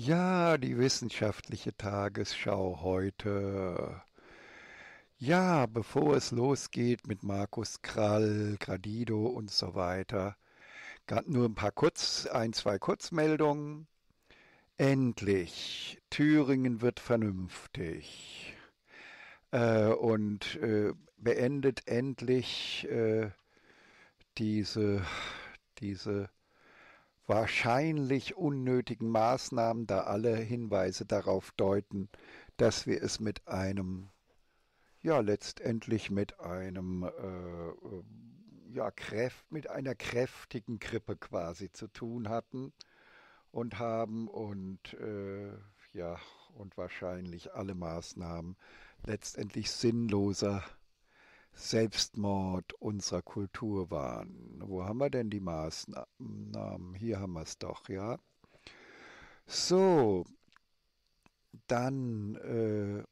Ja, die wissenschaftliche Tagesschau heute. Ja, bevor es losgeht mit Markus Krall, Gradido und so weiter, nur ein paar kurz, ein, zwei Kurzmeldungen. Endlich, Thüringen wird vernünftig äh, und äh, beendet endlich äh, diese, diese wahrscheinlich unnötigen Maßnahmen, da alle Hinweise darauf deuten, dass wir es mit einem, ja letztendlich mit einem, äh, äh, ja kräft, mit einer kräftigen Grippe quasi zu tun hatten und haben und äh, ja und wahrscheinlich alle Maßnahmen letztendlich sinnloser Selbstmord unserer Kultur waren. Wo haben wir denn die Maßnahmen? Hier haben wir es doch, ja. So, dann, äh,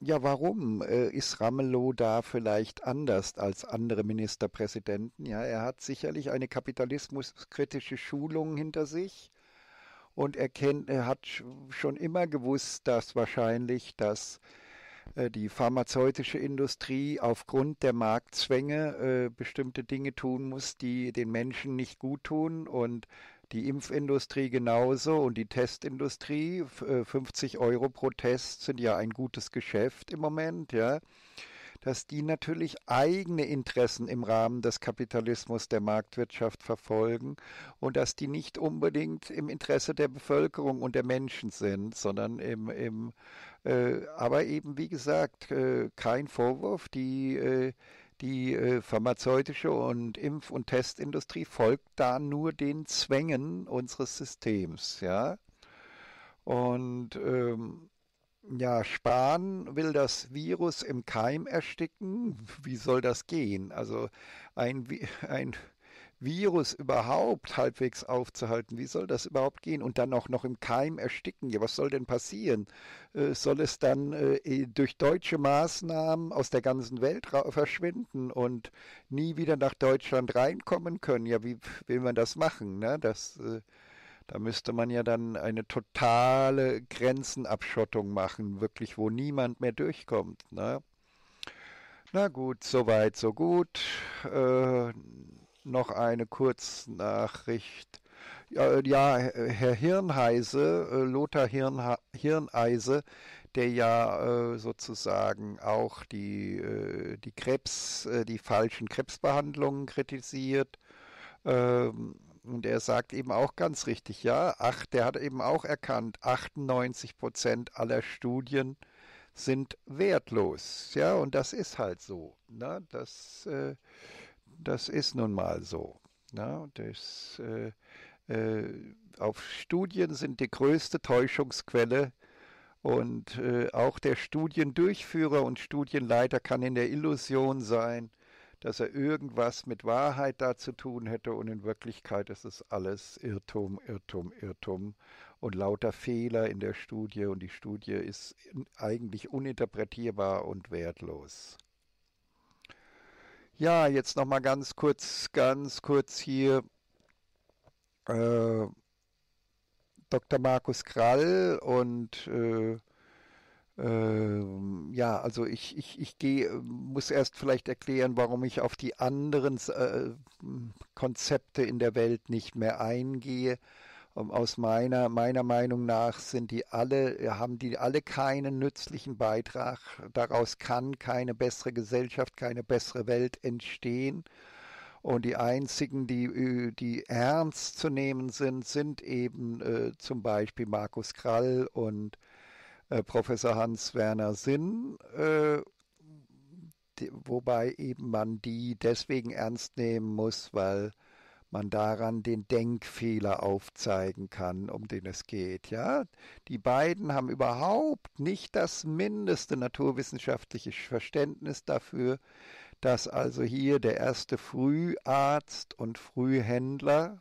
ja, warum äh, ist Ramelow da vielleicht anders als andere Ministerpräsidenten? Ja, er hat sicherlich eine kapitalismuskritische Schulung hinter sich. Und er, kennt, er hat schon immer gewusst, dass wahrscheinlich, dass äh, die pharmazeutische Industrie aufgrund der Marktzwänge äh, bestimmte Dinge tun muss, die den Menschen nicht gut tun und die Impfindustrie genauso und die Testindustrie. 50 äh, Euro pro Test sind ja ein gutes Geschäft im Moment, ja dass die natürlich eigene Interessen im Rahmen des Kapitalismus der Marktwirtschaft verfolgen und dass die nicht unbedingt im Interesse der Bevölkerung und der Menschen sind, sondern im, im äh, aber eben wie gesagt, äh, kein Vorwurf, die äh, die äh, pharmazeutische und Impf- und Testindustrie folgt da nur den Zwängen unseres Systems, ja. Und ähm, ja, Spahn will das Virus im Keim ersticken. Wie soll das gehen? Also ein, ein Virus überhaupt halbwegs aufzuhalten, wie soll das überhaupt gehen? Und dann auch noch im Keim ersticken. Ja, was soll denn passieren? Äh, soll es dann äh, eh, durch deutsche Maßnahmen aus der ganzen Welt verschwinden und nie wieder nach Deutschland reinkommen können? Ja, wie will man das machen? Ne? Das äh, da müsste man ja dann eine totale Grenzenabschottung machen, wirklich, wo niemand mehr durchkommt. Ne? Na gut, soweit, so gut. Äh, noch eine Kurznachricht. Ja, äh, ja, Herr Hirnheise, äh, Lothar Hirnha Hirneise, der ja äh, sozusagen auch die, äh, die Krebs, äh, die falschen Krebsbehandlungen kritisiert, ähm, und er sagt eben auch ganz richtig, ja, ach, der hat eben auch erkannt, 98 Prozent aller Studien sind wertlos. Ja, und das ist halt so. Ne? Das, äh, das ist nun mal so. Ne? Das, äh, äh, auf Studien sind die größte Täuschungsquelle und äh, auch der Studiendurchführer und Studienleiter kann in der Illusion sein, dass er irgendwas mit Wahrheit da zu tun hätte und in Wirklichkeit ist es alles Irrtum, Irrtum, Irrtum und lauter Fehler in der Studie und die Studie ist eigentlich uninterpretierbar und wertlos. Ja, jetzt nochmal ganz kurz, ganz kurz hier äh, Dr. Markus Krall und äh, ähm, ja, also ich, ich, ich gehe, äh, muss erst vielleicht erklären, warum ich auf die anderen äh, Konzepte in der Welt nicht mehr eingehe. Ähm, aus meiner, meiner Meinung nach sind die alle, äh, haben die alle keinen nützlichen Beitrag. Daraus kann keine bessere Gesellschaft, keine bessere Welt entstehen. Und die einzigen, die, äh, die ernst zu nehmen sind, sind eben äh, zum Beispiel Markus Krall und äh, Professor Hans-Werner Sinn, äh, die, wobei eben man die deswegen ernst nehmen muss, weil man daran den Denkfehler aufzeigen kann, um den es geht. Ja, die beiden haben überhaupt nicht das mindeste naturwissenschaftliche Verständnis dafür, dass also hier der erste Früharzt und Frühhändler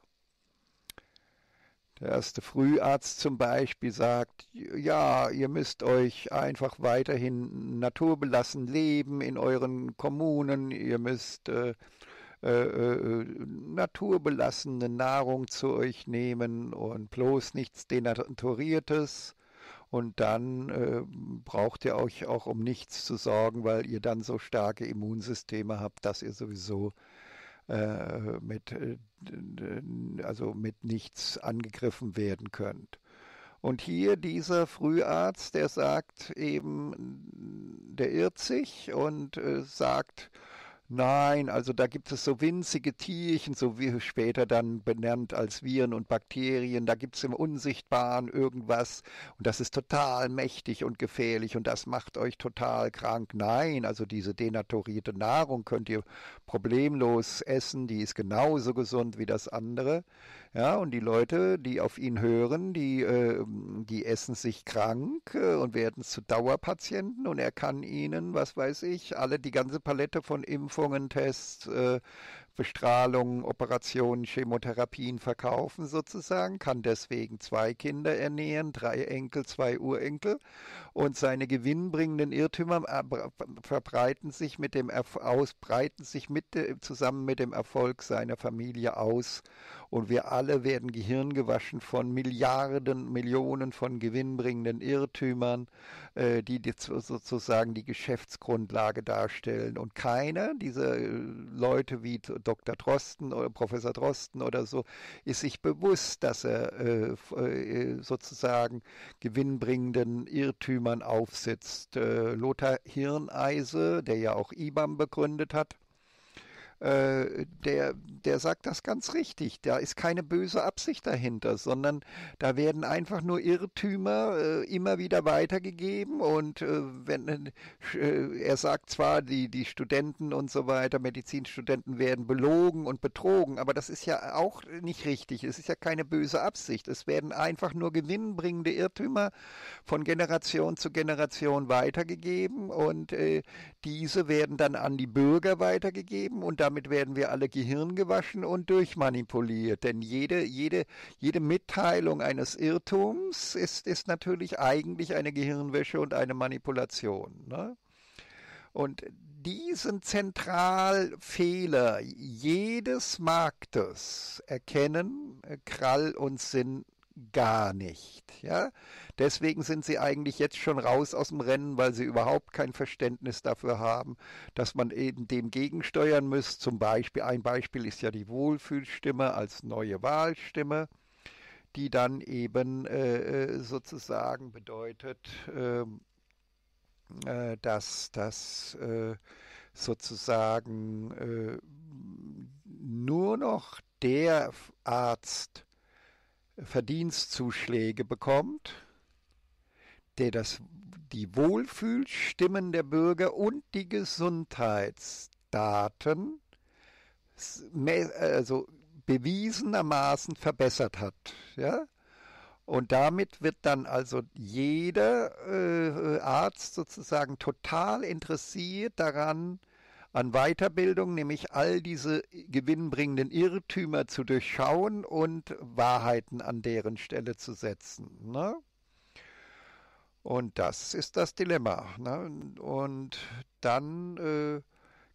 der erste Früharzt zum Beispiel sagt, ja, ihr müsst euch einfach weiterhin naturbelassen leben in euren Kommunen, ihr müsst äh, äh, äh, naturbelassene Nahrung zu euch nehmen und bloß nichts Denaturiertes. Und dann äh, braucht ihr euch auch um nichts zu sorgen, weil ihr dann so starke Immunsysteme habt, dass ihr sowieso äh, mit, äh, also mit nichts angegriffen werden könnt. Und hier dieser Früharzt, der sagt eben, der irrt sich und äh, sagt, Nein, also da gibt es so winzige Tierchen, so wie später dann benannt als Viren und Bakterien. Da gibt es im Unsichtbaren irgendwas und das ist total mächtig und gefährlich und das macht euch total krank. Nein, also diese denaturierte Nahrung könnt ihr problemlos essen, die ist genauso gesund wie das andere. Ja, und die Leute, die auf ihn hören, die, äh, die essen sich krank äh, und werden zu Dauerpatienten und er kann ihnen, was weiß ich, alle die ganze Palette von Impfungen, Tests, äh, Bestrahlung, Operationen, Chemotherapien verkaufen sozusagen, kann deswegen zwei Kinder ernähren, drei Enkel, zwei Urenkel und seine gewinnbringenden Irrtümer äh, verbreiten sich mit dem Erf aus, breiten sich mit, äh, zusammen mit dem Erfolg seiner Familie aus und wir alle werden gehirngewaschen von Milliarden, Millionen von gewinnbringenden Irrtümern, äh, die, die sozusagen die Geschäftsgrundlage darstellen und keiner dieser äh, Leute wie Dr. Drosten oder Professor Drosten oder so ist sich bewusst, dass er äh, sozusagen gewinnbringenden Irrtümer man aufsitzt. Äh, Lothar Hirneise, der ja auch IBAM begründet hat, äh, der, der sagt das ganz richtig. Da ist keine böse Absicht dahinter, sondern da werden einfach nur Irrtümer äh, immer wieder weitergegeben und äh, wenn äh, äh, er sagt zwar, die, die Studenten und so weiter, Medizinstudenten werden belogen und betrogen, aber das ist ja auch nicht richtig. Es ist ja keine böse Absicht. Es werden einfach nur gewinnbringende Irrtümer von Generation zu Generation weitergegeben und diese werden dann an die Bürger weitergegeben und damit damit werden wir alle Gehirn gewaschen und durchmanipuliert. Denn jede, jede, jede Mitteilung eines Irrtums ist, ist natürlich eigentlich eine Gehirnwäsche und eine Manipulation. Ne? Und diesen Zentralfehler jedes Marktes erkennen äh, Krall und Sinn gar nicht. Ja? Deswegen sind sie eigentlich jetzt schon raus aus dem Rennen, weil sie überhaupt kein Verständnis dafür haben, dass man eben dem gegensteuern muss. Zum Beispiel, ein Beispiel ist ja die Wohlfühlstimme als neue Wahlstimme, die dann eben äh, äh sozusagen bedeutet, ähm, äh, dass das äh, sozusagen äh, nur noch der Arzt Verdienstzuschläge bekommt, der das, die Wohlfühlstimmen der Bürger und die Gesundheitsdaten also bewiesenermaßen verbessert hat. Ja? Und damit wird dann also jeder äh, Arzt sozusagen total interessiert daran, an Weiterbildung, nämlich all diese gewinnbringenden Irrtümer zu durchschauen und Wahrheiten an deren Stelle zu setzen. Ne? Und das ist das Dilemma. Ne? Und dann äh,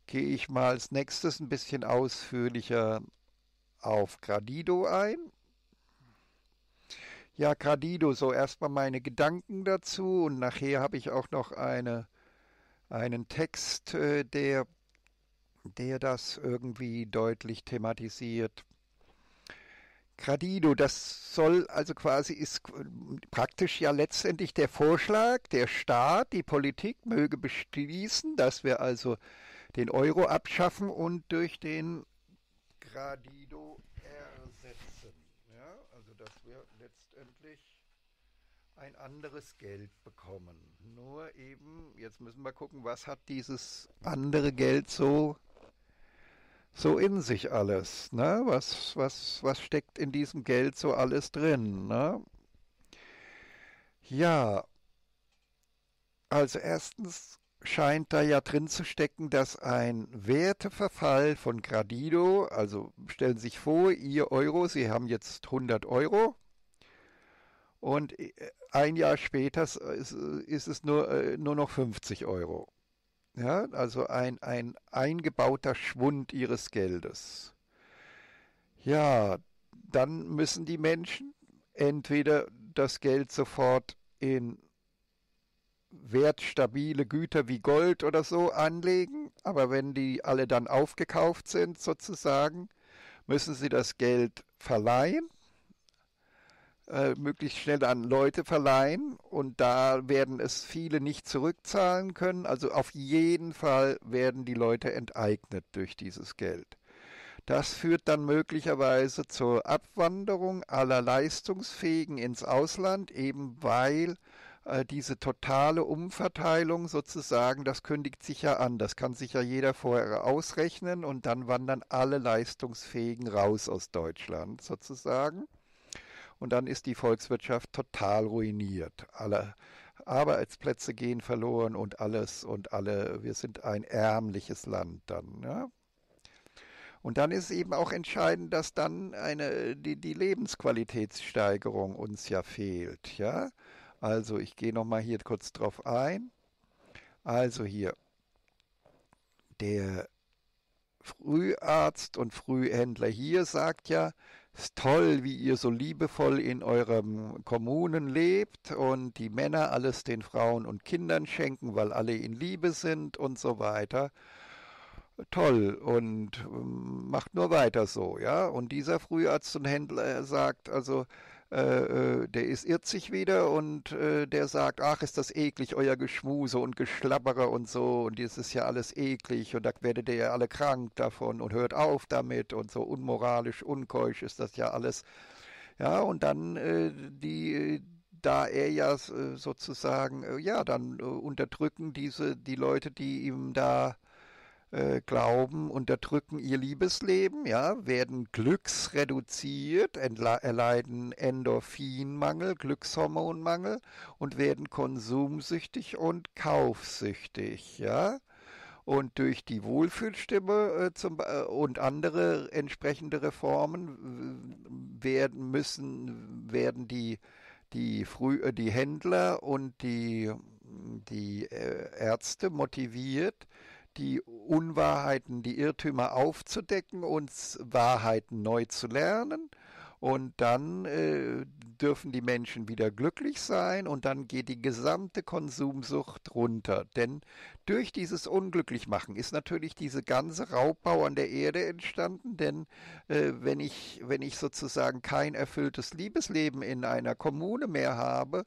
gehe ich mal als nächstes ein bisschen ausführlicher auf Gradido ein. Ja, Gradido, so erstmal meine Gedanken dazu und nachher habe ich auch noch eine, einen Text, äh, der der das irgendwie deutlich thematisiert. Gradido, das soll also quasi ist praktisch ja letztendlich der Vorschlag, der Staat, die Politik möge beschließen, dass wir also den Euro abschaffen und durch den Gradido ersetzen. Ja, also dass wir letztendlich ein anderes Geld bekommen. Nur eben, jetzt müssen wir gucken, was hat dieses andere Geld so so in sich alles? Ne? Was, was, was steckt in diesem Geld so alles drin? Ne? Ja, also erstens scheint da ja drin zu stecken, dass ein Werteverfall von Gradido, also stellen Sie sich vor, Ihr Euro, Sie haben jetzt 100 Euro und äh, ein Jahr später ist, es nur, äh, nur noch 50 Euro. Ja, also ein, ein eingebauter Schwund ihres Geldes. Ja, dann müssen die Menschen entweder das Geld sofort in wertstabile Güter wie Gold oder so anlegen, aber wenn die alle dann aufgekauft sind sozusagen, müssen sie das Geld verleihen äh, möglichst schnell an Leute verleihen und da werden es viele nicht zurückzahlen können. Also auf jeden Fall werden die Leute enteignet durch dieses Geld. Das führt dann möglicherweise zur Abwanderung aller Leistungsfähigen ins Ausland, eben weil äh, diese totale Umverteilung sozusagen, das kündigt sich ja an, das kann sich ja jeder vorher ausrechnen und dann wandern alle Leistungsfähigen raus aus Deutschland sozusagen und dann ist die Volkswirtschaft total ruiniert. Alle Arbeitsplätze gehen verloren und alles und alle, wir sind ein ärmliches Land dann. Ja? Und dann ist eben auch entscheidend, dass dann eine, die, die Lebensqualitätssteigerung uns ja fehlt. Ja? Also ich gehe nochmal hier kurz drauf ein. Also hier, der Früharzt und Frühhändler hier sagt ja, ist toll, wie ihr so liebevoll in eurem Kommunen lebt und die Männer alles den Frauen und Kindern schenken, weil alle in Liebe sind und so weiter. Toll und ähm, macht nur weiter so, ja. Und dieser Früharzt und Händler sagt also, äh, äh, der ist irrt sich wieder und äh, der sagt, ach, ist das eklig, euer Geschmuse und Geschlabbere und so und das ist ja alles eklig und da werdet ihr ja alle krank davon und hört auf damit und so unmoralisch, unkeusch ist das ja alles. Ja, und dann äh, die da er ja äh, sozusagen, ja, dann unterdrücken diese, die Leute, die ihm da äh, glauben unterdrücken ihr Liebesleben, ja, werden glücksreduziert, erleiden Endorphinmangel, Glückshormonmangel und werden konsumsüchtig und kaufsüchtig, ja. Und durch die Wohlfühlstimme äh, zum, äh, und andere entsprechende Reformen werden müssen, werden die die, Früh äh, die Händler und die, die äh, Ärzte motiviert, die Unwahrheiten, die Irrtümer aufzudecken, uns Wahrheiten neu zu lernen und dann äh, dürfen die Menschen wieder glücklich sein und dann geht die gesamte Konsumsucht runter. Denn durch dieses Unglücklichmachen ist natürlich diese ganze Raubbau an der Erde entstanden. Denn äh, wenn, ich, wenn ich sozusagen kein erfülltes Liebesleben in einer Kommune mehr habe,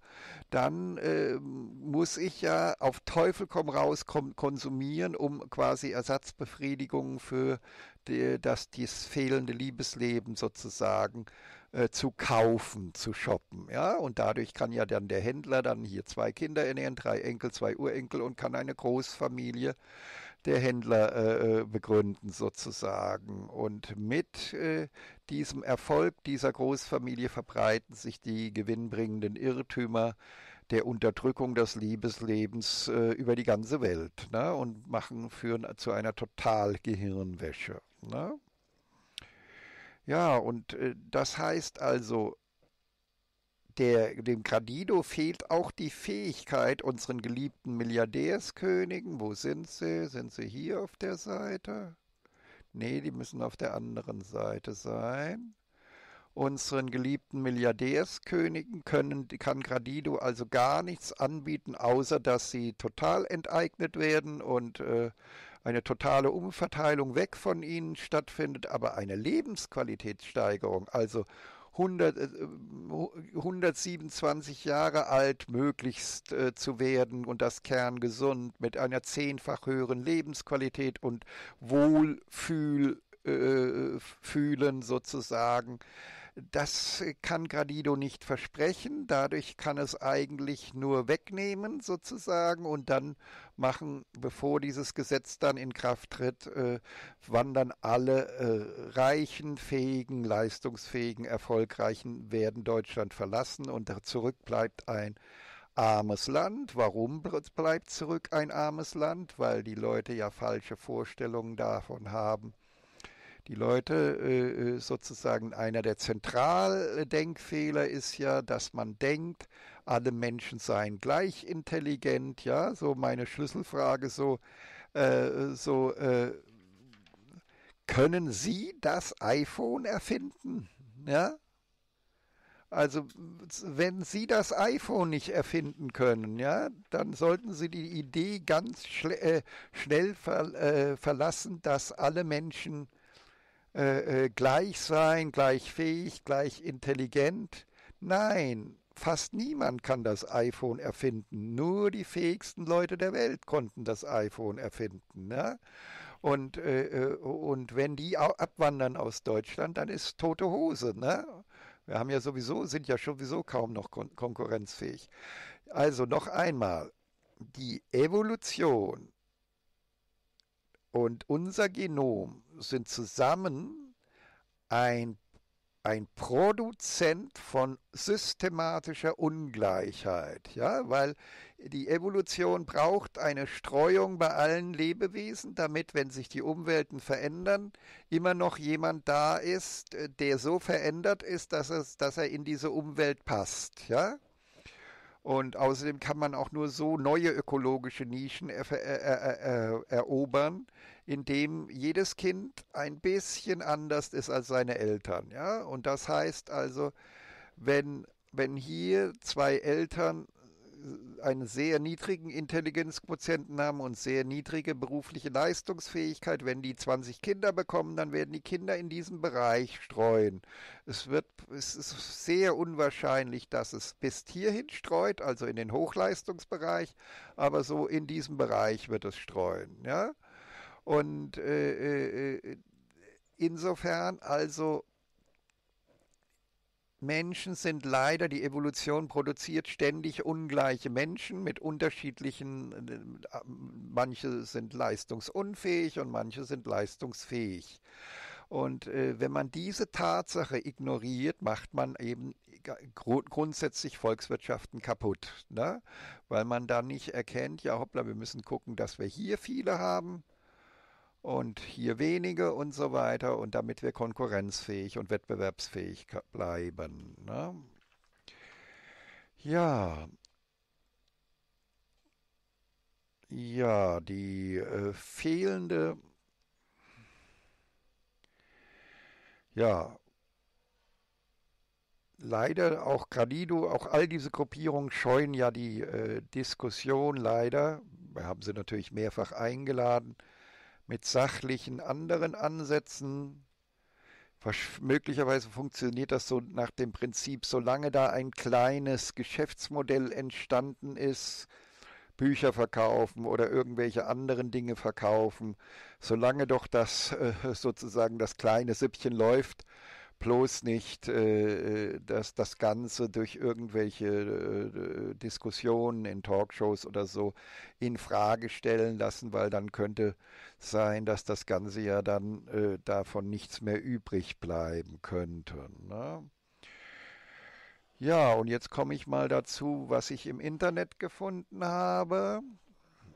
dann äh, muss ich ja auf Teufel komm raus konsumieren, um quasi Ersatzbefriedigungen für die, dass dies fehlende Liebesleben sozusagen äh, zu kaufen, zu shoppen. Ja? Und dadurch kann ja dann der Händler dann hier zwei Kinder ernähren, drei Enkel, zwei Urenkel und kann eine Großfamilie der Händler äh, äh begründen sozusagen. Und mit äh, diesem Erfolg dieser Großfamilie verbreiten sich die gewinnbringenden Irrtümer der Unterdrückung des Liebeslebens äh, über die ganze Welt ne? und machen führen zu einer Totalgehirnwäsche. Ne? Ja, und äh, das heißt also, der, dem Gradido fehlt auch die Fähigkeit, unseren geliebten Milliardärskönigen, wo sind sie? Sind sie hier auf der Seite? Nee, die müssen auf der anderen Seite sein. Unseren geliebten Milliardärskönigen können, kann Gradido also gar nichts anbieten, außer dass sie total enteignet werden und äh, eine totale Umverteilung weg von ihnen stattfindet, aber eine Lebensqualitätssteigerung, also 100, 127 äh, äh, Jahre alt möglichst äh, zu werden und das kerngesund mit einer zehnfach höheren Lebensqualität und Wohlfühl äh, äh fühlen sozusagen das kann Gradido nicht versprechen. Dadurch kann es eigentlich nur wegnehmen sozusagen und dann machen, bevor dieses Gesetz dann in Kraft tritt, äh, wandern alle äh, reichen, fähigen, leistungsfähigen, erfolgreichen werden Deutschland verlassen und zurück bleibt ein armes Land. Warum bleibt zurück ein armes Land? Weil die Leute ja falsche Vorstellungen davon haben, die Leute äh, äh, sozusagen einer der Zentraldenkfehler ist ja, dass man denkt, alle Menschen seien gleich intelligent, ja, so meine Schlüsselfrage so, äh, so äh, können Sie das iPhone erfinden? Ja? Also wenn Sie das iPhone nicht erfinden können, ja, dann sollten Sie die Idee ganz äh, schnell ver äh, verlassen, dass alle Menschen äh, äh, gleich sein, gleich fähig, gleich intelligent. Nein, fast niemand kann das iPhone erfinden. Nur die fähigsten Leute der Welt konnten das iPhone erfinden. Ne? Und, äh, äh und wenn die abwandern aus Deutschland, dann ist tote Hose. Ne? Wir haben ja sowieso, sind ja sowieso kaum noch kon konkurrenzfähig. Also noch einmal, die Evolution und unser Genom sind zusammen ein, ein Produzent von systematischer Ungleichheit, ja, weil die Evolution braucht eine Streuung bei allen Lebewesen, damit, wenn sich die Umwelten verändern, immer noch jemand da ist, äh, der so verändert ist, dass, es, dass er in diese Umwelt passt, ja. Und außerdem kann man auch nur so neue ökologische Nischen er er er erobern, indem jedes Kind ein bisschen anders ist als seine Eltern. Ja? Und das heißt also, wenn, wenn hier zwei Eltern einen sehr niedrigen Intelligenzquotienten haben und sehr niedrige berufliche Leistungsfähigkeit. Wenn die 20 Kinder bekommen, dann werden die Kinder in diesem Bereich streuen. Es wird, es ist sehr unwahrscheinlich, dass es bis hierhin streut, also in den Hochleistungsbereich, aber so in diesem Bereich wird es streuen, ja. Und äh, äh, äh insofern also Menschen sind leider, die Evolution produziert ständig ungleiche Menschen mit unterschiedlichen, äh, äh, manche sind leistungsunfähig und manche sind leistungsfähig. Und äh, wenn man diese Tatsache ignoriert, macht man eben gru grundsätzlich Volkswirtschaften kaputt, ne? weil man da nicht erkennt, ja hoppla, wir müssen gucken, dass wir hier viele haben und hier wenige und so weiter und damit wir konkurrenzfähig und wettbewerbsfähig bleiben. Ne? Ja. Ja, die äh, fehlende ja, leider auch Granido, auch all diese Gruppierungen scheuen ja die äh, Diskussion leider. Wir haben sie natürlich mehrfach eingeladen mit sachlichen anderen Ansätzen. Möglicherweise funktioniert das so nach dem Prinzip, solange da ein kleines Geschäftsmodell entstanden ist, Bücher verkaufen oder irgendwelche anderen Dinge verkaufen, solange doch das äh, sozusagen das kleine Süppchen läuft, bloß nicht, äh, äh, dass das Ganze durch irgendwelche äh, Diskussionen in Talkshows oder so in Frage stellen lassen, weil dann könnte sein, dass das Ganze ja dann äh, davon nichts mehr übrig bleiben könnte. Ne? Ja, und jetzt komme ich mal dazu, was ich im Internet gefunden habe.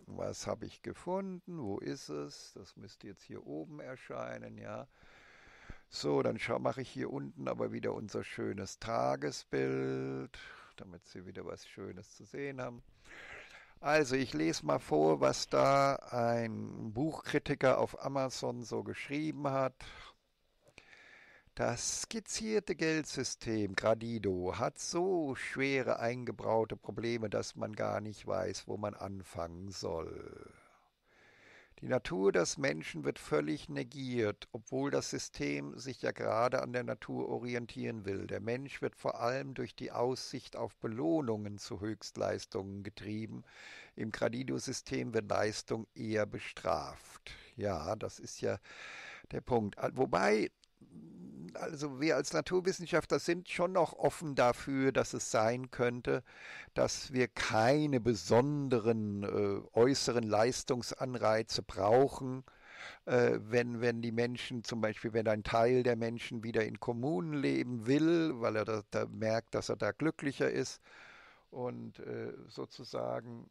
Was habe ich gefunden? Wo ist es? Das müsste jetzt hier oben erscheinen, ja. So, dann mache ich hier unten aber wieder unser schönes Tagesbild, damit Sie wieder was Schönes zu sehen haben. Also, ich lese mal vor, was da ein Buchkritiker auf Amazon so geschrieben hat. Das skizzierte Geldsystem Gradido hat so schwere eingebraute Probleme, dass man gar nicht weiß, wo man anfangen soll. Die Natur des Menschen wird völlig negiert, obwohl das System sich ja gerade an der Natur orientieren will. Der Mensch wird vor allem durch die Aussicht auf Belohnungen zu Höchstleistungen getrieben. Im gradido system wird Leistung eher bestraft. Ja, das ist ja der Punkt. Wobei also wir als Naturwissenschaftler sind schon noch offen dafür, dass es sein könnte, dass wir keine besonderen äh, äußeren Leistungsanreize brauchen, äh, wenn, wenn die Menschen zum Beispiel, wenn ein Teil der Menschen wieder in Kommunen leben will, weil er da, da merkt, dass er da glücklicher ist und äh, sozusagen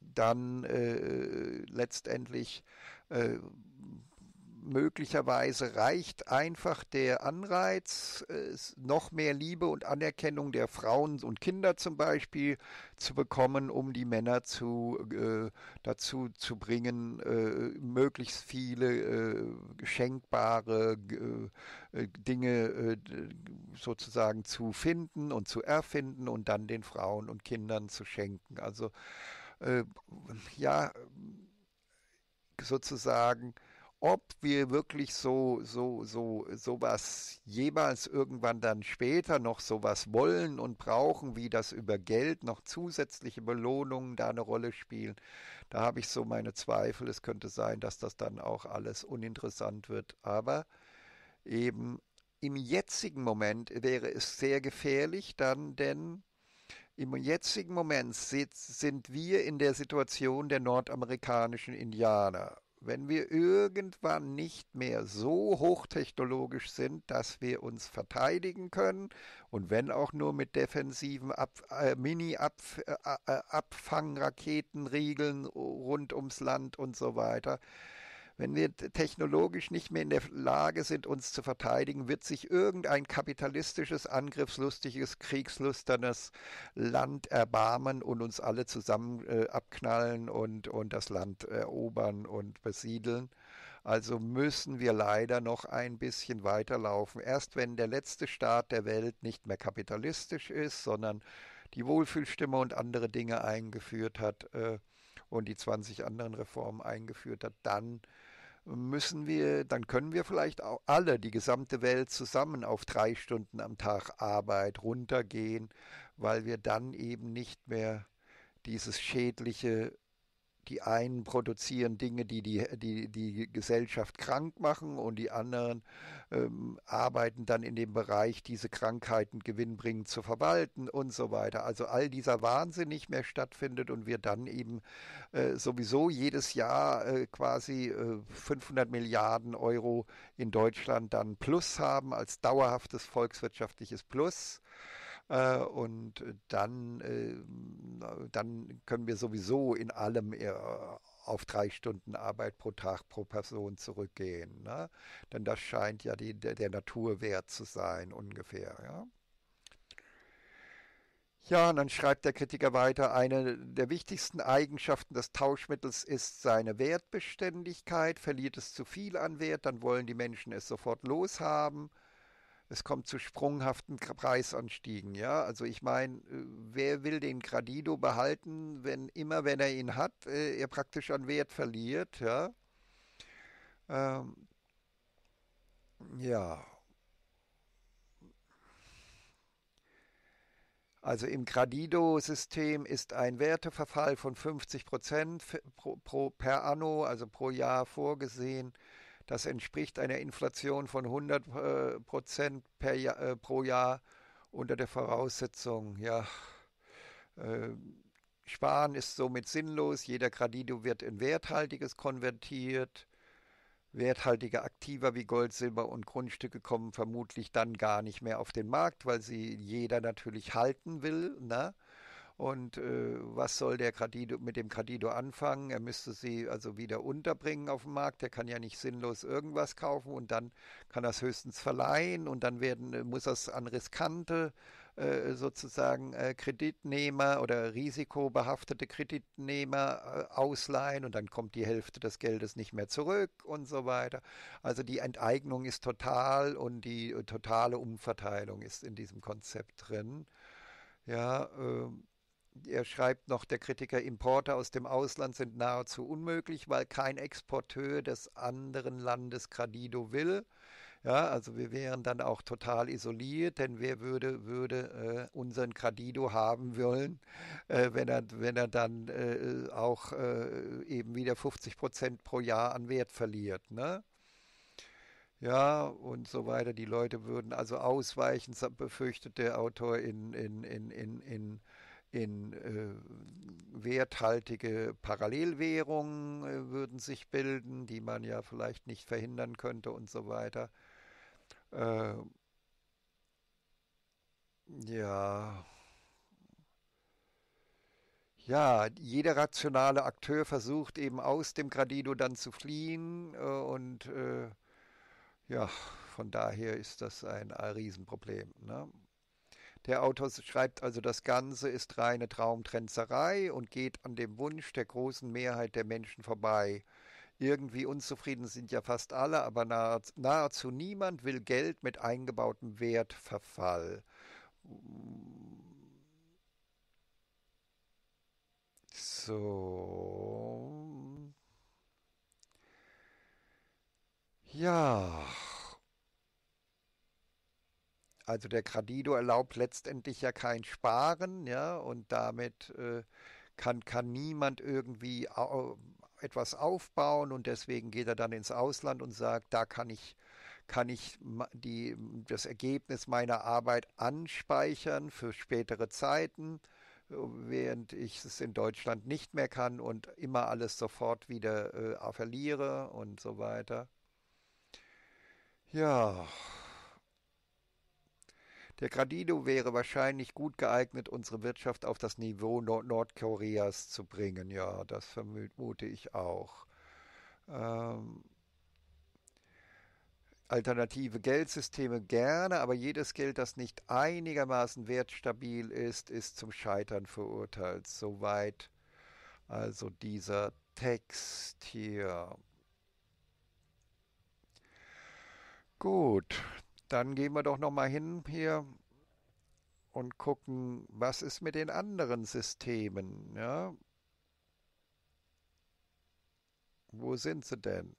dann äh, letztendlich äh, möglicherweise reicht einfach der Anreiz, äh, noch mehr Liebe und Anerkennung der Frauen und Kinder zum Beispiel zu bekommen, um die Männer zu, äh, dazu zu bringen, äh, möglichst viele schenkbare Dinge sozusagen zu finden und zu erfinden und dann den Frauen und Kindern zu schenken. Also ja, sozusagen ob wir wirklich so, so, so, sowas jemals irgendwann dann später noch sowas wollen und brauchen, wie das über Geld noch zusätzliche Belohnungen da eine Rolle spielen. Da habe ich so meine Zweifel. Es könnte sein, dass das dann auch alles uninteressant wird. Aber eben im jetzigen Moment wäre es sehr gefährlich dann, denn im jetzigen Moment sind wir in der Situation der nordamerikanischen Indianer wenn wir irgendwann nicht mehr so hochtechnologisch sind, dass wir uns verteidigen können und wenn auch nur mit defensiven Ab äh, Mini-Abfangraketenriegeln äh, äh, -Abf äh, rund ums Land und so weiter, wenn wir technologisch nicht mehr in der Lage sind, uns zu verteidigen, wird sich irgendein kapitalistisches, angriffslustiges, kriegslusternes Land erbarmen und uns alle zusammen äh, abknallen und, und das Land erobern und besiedeln. Also müssen wir leider noch ein bisschen weiterlaufen. Erst wenn der letzte Staat der Welt nicht mehr kapitalistisch ist, sondern die Wohlfühlstimme und andere Dinge eingeführt hat äh, und die 20 anderen Reformen eingeführt hat, dann müssen wir, dann können wir vielleicht auch alle, die gesamte Welt zusammen auf drei Stunden am Tag Arbeit runtergehen, weil wir dann eben nicht mehr dieses schädliche die einen produzieren Dinge, die die, die, die Gesellschaft krank machen und die anderen ähm, arbeiten dann in dem Bereich, diese Krankheiten gewinnbringend zu verwalten und so weiter. Also all dieser Wahnsinn nicht mehr stattfindet und wir dann eben äh, sowieso jedes Jahr äh, quasi äh, 500 Milliarden Euro in Deutschland dann plus haben als dauerhaftes volkswirtschaftliches Plus äh, und dann, ähm, äh, dann können wir sowieso in allem äh, auf drei Stunden Arbeit pro Tag pro Person zurückgehen. Ne? Denn das scheint ja die, der, der Natur wert zu sein, ungefähr. Ja? Ja, und dann schreibt der Kritiker weiter, eine der wichtigsten Eigenschaften des Tauschmittels ist seine Wertbeständigkeit. Verliert es zu viel an Wert, dann wollen die Menschen es sofort loshaben es kommt zu sprunghaften Preisanstiegen. Ja, also ich meine, äh, wer will den Gradido behalten, wenn immer, wenn er ihn hat, äh, er praktisch an Wert verliert. Ja, ähm, ja. Also im Gradido-System ist ein Werteverfall von 50 Prozent per anno, also pro Jahr vorgesehen. Das entspricht einer Inflation von 100 äh, Prozent per Jahr, äh, pro Jahr unter der Voraussetzung, ja, äh, Sparen ist somit sinnlos. Jeder Kredito wird in Werthaltiges konvertiert. Werthaltige Aktiva wie Gold, Silber und Grundstücke kommen vermutlich dann gar nicht mehr auf den Markt, weil sie jeder natürlich halten will. Ne? Und äh, was soll der Gradido mit dem Gradido anfangen? Er müsste sie also wieder unterbringen auf dem Markt. Er kann ja nicht sinnlos irgendwas kaufen und dann kann er es höchstens verleihen und dann werden, äh, muss er es an riskante äh, sozusagen äh, Kreditnehmer oder risikobehaftete Kreditnehmer äh, ausleihen und dann kommt die Hälfte des Geldes nicht mehr zurück und so weiter. Also die Enteignung ist total und die äh, totale Umverteilung ist in diesem Konzept drin. Ja, äh, er schreibt noch, der Kritiker, Importe aus dem Ausland sind nahezu unmöglich, weil kein Exporteur des anderen Landes Gradido will. Ja, also wir wären dann auch total isoliert, denn wer würde, würde äh, unseren Gradido haben wollen, äh, wenn, er, wenn er dann äh, auch äh, eben wieder 50 Prozent pro Jahr an Wert verliert. Ne? ja, und so weiter. Die Leute würden also ausweichen, befürchtet der Autor in, in, in, in, in in äh, werthaltige Parallelwährungen äh, würden sich bilden, die man ja vielleicht nicht verhindern könnte und so weiter. Äh, ja. Ja, jeder rationale Akteur versucht eben aus dem Gradido dann zu fliehen äh, und äh, ja, von daher ist das ein Riesenproblem. Ne? Der Autor schreibt also, das Ganze ist reine Traumtrenzerei und geht an dem Wunsch der großen Mehrheit der Menschen vorbei. Irgendwie unzufrieden sind ja fast alle, aber nahezu, nahezu niemand will Geld mit eingebautem Wertverfall. So. Ja. Also der Credito erlaubt letztendlich ja kein Sparen, ja, und damit äh, kann, kann niemand irgendwie au etwas aufbauen und deswegen geht er dann ins Ausland und sagt, da kann ich, kann ich die, das Ergebnis meiner Arbeit anspeichern für spätere Zeiten, äh, während ich es in Deutschland nicht mehr kann und immer alles sofort wieder äh, verliere und so weiter. Ja. Der Gradido wäre wahrscheinlich gut geeignet, unsere Wirtschaft auf das Niveau Nord Nordkoreas zu bringen. Ja, das vermute ich auch. Ähm, alternative Geldsysteme gerne, aber jedes Geld, das nicht einigermaßen wertstabil ist, ist zum Scheitern verurteilt. Soweit also dieser Text hier. Gut, dann gehen wir doch nochmal hin hier und gucken, was ist mit den anderen Systemen. Ja? Wo sind sie denn?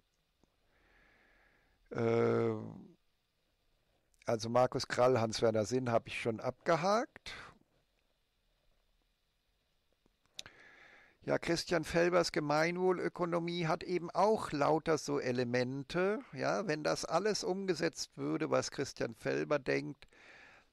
Äh, also Markus Krall, Hans-Werner Sinn habe ich schon abgehakt. Ja, Christian Felbers Gemeinwohlökonomie hat eben auch lauter so Elemente. Ja, wenn das alles umgesetzt würde, was Christian Felber denkt,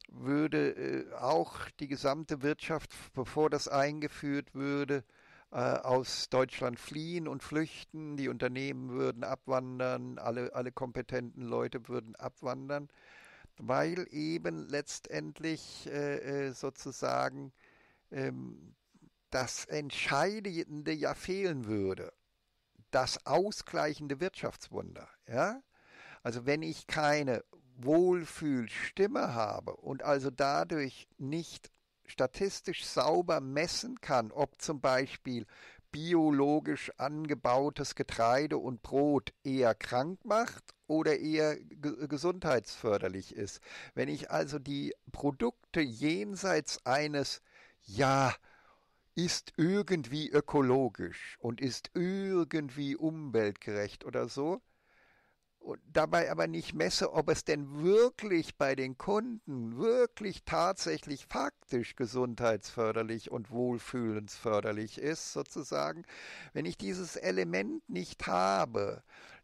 würde äh, auch die gesamte Wirtschaft, bevor das eingeführt würde, äh, aus Deutschland fliehen und flüchten. Die Unternehmen würden abwandern, alle, alle kompetenten Leute würden abwandern, weil eben letztendlich äh, äh sozusagen ähm, das Entscheidende ja fehlen würde. Das ausgleichende Wirtschaftswunder. Ja? Also wenn ich keine Wohlfühlstimme habe und also dadurch nicht statistisch sauber messen kann, ob zum Beispiel biologisch angebautes Getreide und Brot eher krank macht oder eher gesundheitsförderlich ist. Wenn ich also die Produkte jenseits eines, ja, ist irgendwie ökologisch und ist irgendwie umweltgerecht oder so, und dabei aber nicht messe, ob es denn wirklich bei den Kunden wirklich tatsächlich faktisch gesundheitsförderlich und wohlfühlensförderlich ist, sozusagen, wenn ich dieses Element nicht habe,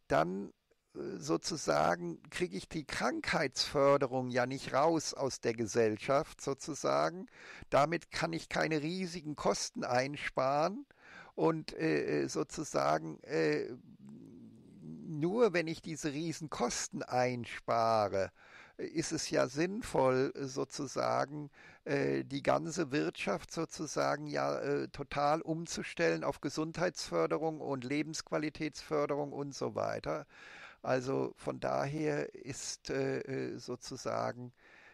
dann sozusagen kriege ich die Krankheitsförderung ja nicht raus aus der Gesellschaft sozusagen. Damit kann ich keine riesigen Kosten einsparen und äh, äh, sozusagen äh, nur wenn ich diese riesen Kosten einspare, ist es ja sinnvoll, sozusagen äh, die ganze Wirtschaft sozusagen ja äh, total umzustellen auf Gesundheitsförderung und Lebensqualitätsförderung und so weiter. Also von daher ist äh, äh, sozusagen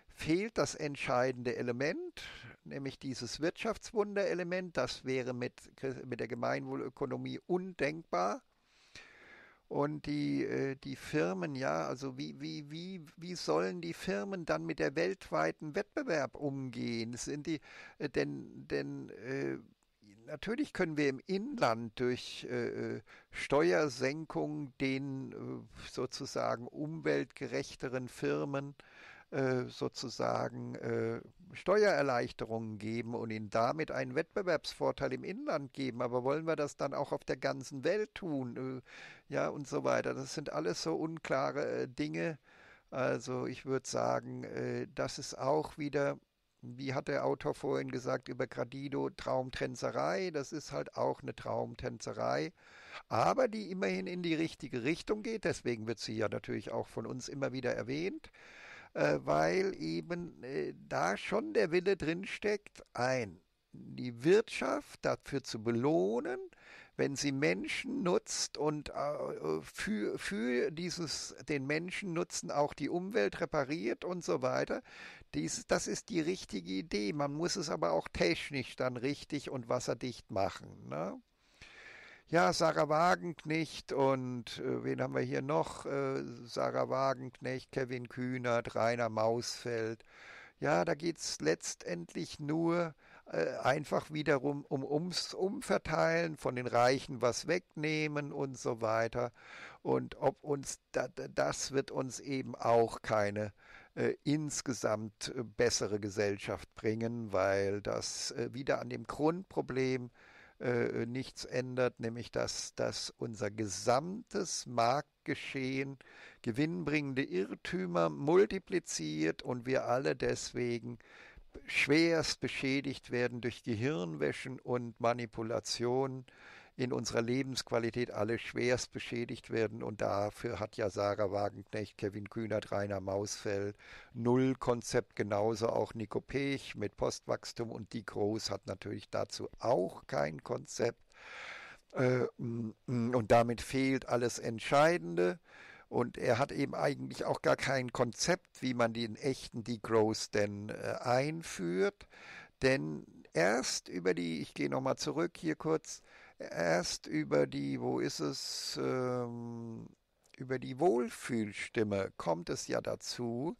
fehlt das entscheidende Element, nämlich dieses Wirtschaftswunderelement. Das wäre mit, mit der Gemeinwohlökonomie undenkbar. Und die, äh, die Firmen, ja, also wie, wie, wie, wie sollen die Firmen dann mit der weltweiten Wettbewerb umgehen? Sind die, äh, denn, denn äh, natürlich können wir im Inland durch äh, äh Steuersenkung den äh, sozusagen umweltgerechteren Firmen äh, äh, Steuererleichterungen geben und ihnen damit einen Wettbewerbsvorteil im Inland geben. Aber wollen wir das dann auch auf der ganzen Welt tun? ja, und so weiter. Das sind alles so unklare Dinge. Also ich würde sagen, das ist auch wieder wie hat der Autor vorhin gesagt, über Gradido Traumtänzerei. Das ist halt auch eine Traumtänzerei, aber die immerhin in die richtige Richtung geht. Deswegen wird sie ja natürlich auch von uns immer wieder erwähnt, äh, weil eben äh, da schon der Wille drinsteckt, ein, die Wirtschaft dafür zu belohnen, wenn sie Menschen nutzt und äh, für, für dieses, den Menschen nutzen, auch die Umwelt repariert und so weiter, dies, das ist die richtige Idee. Man muss es aber auch technisch dann richtig und wasserdicht machen. Ne? ja, Sarah Wagenknecht und äh, wen haben wir hier noch? Äh, Sarah Wagenknecht, Kevin Kühnert, Rainer Mausfeld. Ja, da geht es letztendlich nur äh, einfach wiederum um, ums Umverteilen, von den Reichen was wegnehmen und so weiter. Und ob uns das wird uns eben auch keine äh, insgesamt äh, bessere Gesellschaft bringen, weil das äh, wieder an dem Grundproblem äh, nichts ändert, nämlich dass, dass unser gesamtes Marktgeschehen gewinnbringende Irrtümer multipliziert und wir alle deswegen schwerst beschädigt werden durch Gehirnwäschen und Manipulation in unserer Lebensqualität alle schwerst beschädigt werden. Und dafür hat ja Sarah Wagenknecht, Kevin Kühnert, Rainer Mausfell null Konzept, genauso auch Nico Pech mit Postwachstum und die Groß hat natürlich dazu auch kein Konzept. Äh, und damit fehlt alles Entscheidende. Und er hat eben eigentlich auch gar kein Konzept, wie man den echten Degrowth denn äh, einführt. Denn erst über die, ich gehe nochmal zurück hier kurz, erst über die, wo ist es, ähm, über die Wohlfühlstimme kommt es ja dazu,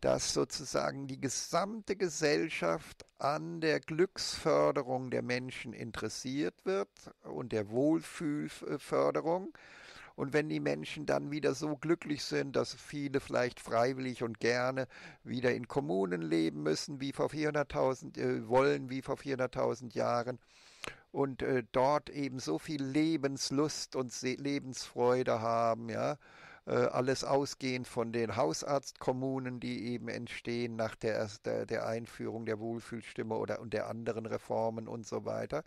dass sozusagen die gesamte Gesellschaft an der Glücksförderung der Menschen interessiert wird und der Wohlfühlförderung. Äh, und wenn die Menschen dann wieder so glücklich sind, dass viele vielleicht freiwillig und gerne wieder in Kommunen leben müssen, wie vor 400.000, äh, wollen wie vor 400.000 Jahren, und äh, dort eben so viel Lebenslust und Se Lebensfreude haben, ja, äh, alles ausgehend von den Hausarztkommunen, die eben entstehen nach der, der, der Einführung der Wohlfühlstimme oder und der anderen Reformen und so weiter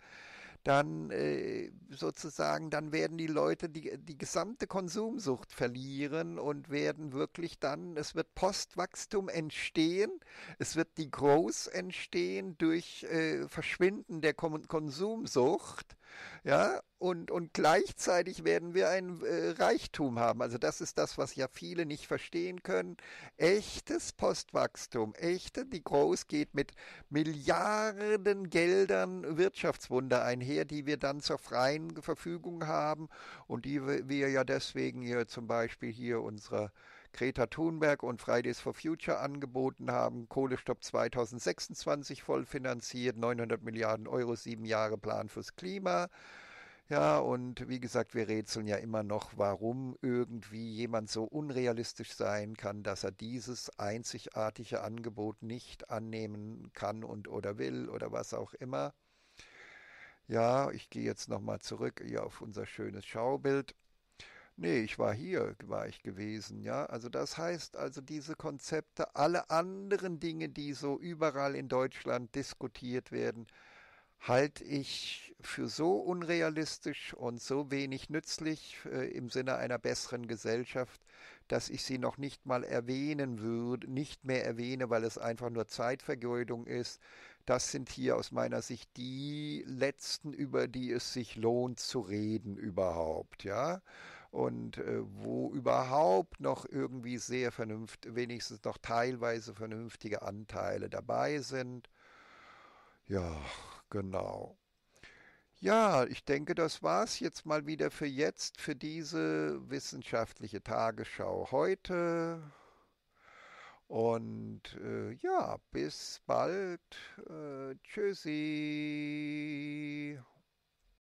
dann äh, sozusagen, dann werden die Leute die, die gesamte Konsumsucht verlieren und werden wirklich dann, es wird Postwachstum entstehen, es wird die Groß entstehen durch äh, Verschwinden der Konsumsucht ja, und, und gleichzeitig werden wir ein äh, Reichtum haben. Also das ist das, was ja viele nicht verstehen können. Echtes Postwachstum, echte, die groß geht mit Milliarden Geldern Wirtschaftswunder einher, die wir dann zur freien Verfügung haben und die wir ja deswegen hier zum Beispiel hier unserer Greta Thunberg und Fridays for Future angeboten haben. Kohlestopp 2026 vollfinanziert, 900 Milliarden Euro, sieben Jahre Plan fürs Klima. Ja, und wie gesagt, wir rätseln ja immer noch, warum irgendwie jemand so unrealistisch sein kann, dass er dieses einzigartige Angebot nicht annehmen kann und oder will oder was auch immer. Ja, ich gehe jetzt nochmal zurück hier auf unser schönes Schaubild. Nee, ich war hier, war ich gewesen, ja. Also das heißt also diese Konzepte, alle anderen Dinge, die so überall in Deutschland diskutiert werden, halte ich für so unrealistisch und so wenig nützlich äh, im Sinne einer besseren Gesellschaft, dass ich sie noch nicht mal erwähnen würde, nicht mehr erwähne, weil es einfach nur Zeitvergeudung ist. Das sind hier aus meiner Sicht die letzten, über die es sich lohnt zu reden überhaupt, ja und äh, wo überhaupt noch irgendwie sehr vernünftig, wenigstens noch teilweise vernünftige Anteile dabei sind. Ja, genau. Ja, ich denke, das war's jetzt mal wieder für jetzt, für diese wissenschaftliche Tagesschau heute. Und äh, ja, bis bald. Äh, tschüssi.